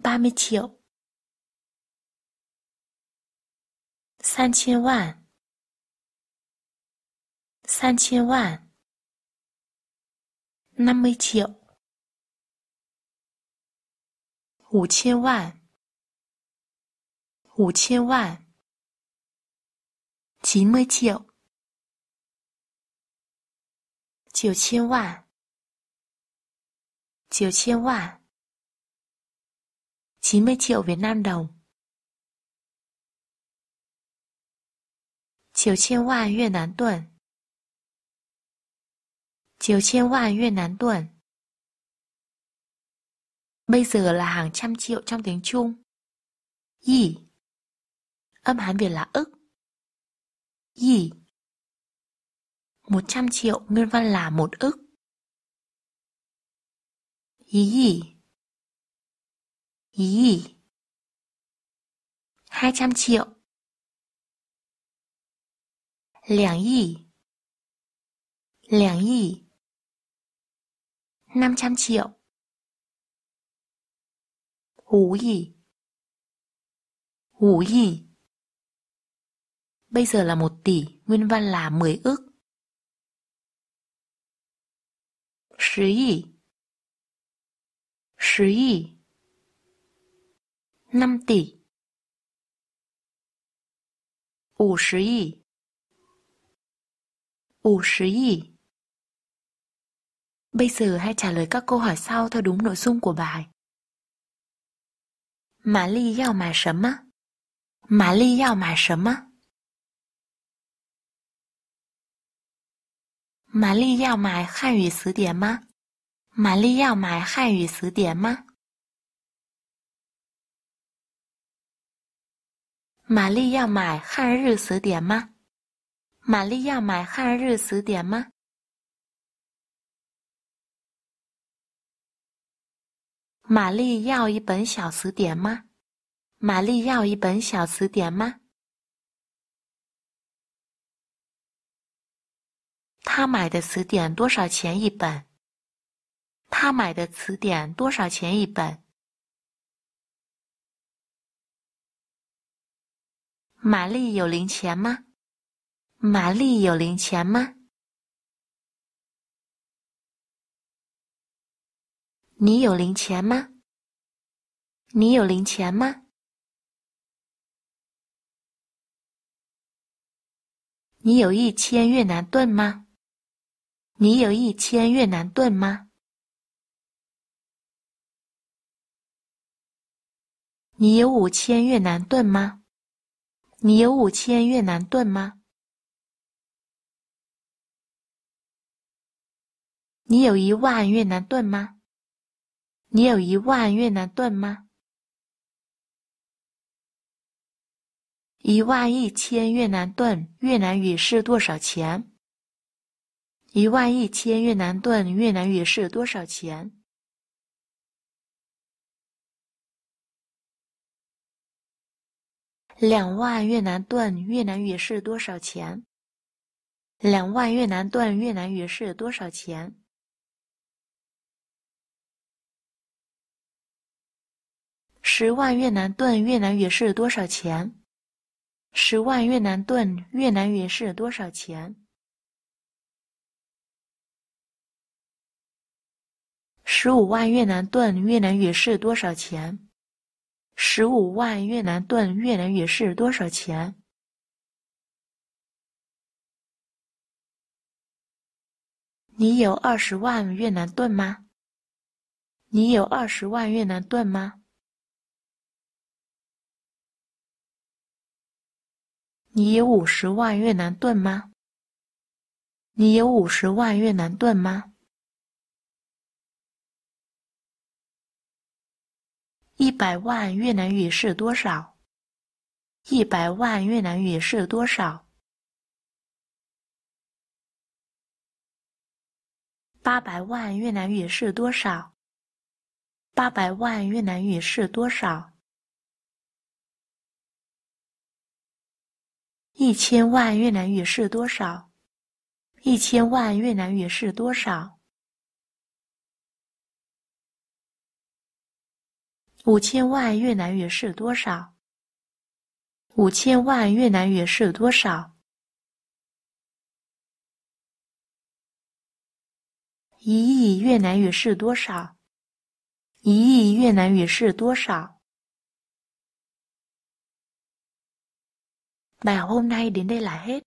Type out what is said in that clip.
八米九，三千万，三千万，那么九，五千万，五千万，几么九，九千万，九千万。90 triệu Việt Nam đồng. Chiều chiên hoa Việt Nam tuần. Chiều chiên hoa Việt Nam tuần. Bây giờ là hàng trăm triệu trong tiếng Trung. Yi. Âm Hán Việt là ức. Yi. 100 triệu nguyên văn là một ức. Yi yi. Ý. 200 triệu. Lẻng yì. Lẻng yì. 500 triệu. Hú yì. Hú yì. Bây giờ là một tỷ, nguyên văn là 10 ức. Sì yì. Sì yì. 5 tỷ 50亿50 Bây giờ hãy trả lời các câu hỏi sau theo đúng nội dung của bài. Mã Ly yào mã sớm á? Mã Ly yào mã sớm á? Mã Ly yào mã khai ủy sứ điểm á? Mã Ly yào mã khai ủy sứ điểm á? 玛丽要买汉日词典吗？玛丽要买汉日词典吗？玛丽要一本小词典吗？玛丽要一本小词典吗？他买的词典多少钱一本？他买的词典多少钱一本？玛丽有零钱吗？玛丽有零钱吗？你有零钱吗？你有零钱吗？你有一千越南盾吗？你有一千越南盾吗？你有五千越南盾吗？你有五千越南盾吗？你有一万越南盾吗？你有一万越南盾吗？一万一千越南盾越南语是多少钱？一万一千越南盾越南语是多少钱？两万越南盾越南语是多少钱？两万越南盾越南语是多少钱？十万越南盾越南语是多少钱？十万越南盾越南语是多少钱？十五万越南盾越南语是多少钱？十五万越南盾越南语是多少钱？你有二十万越南盾吗？你有二十万越南盾吗？你有五十万越南盾吗？你有五十万越南盾吗？一百万越南语是多少？一百万越南语是多少？八百万越南语是多少？八百万越南语是多少？一千万越南语是多少？一千万越南语是多少？五千万越南元是多少？五千万越南元是多少？一亿越南元是多少？一亿越南元是多少？bài hôm nay đến đây là hết.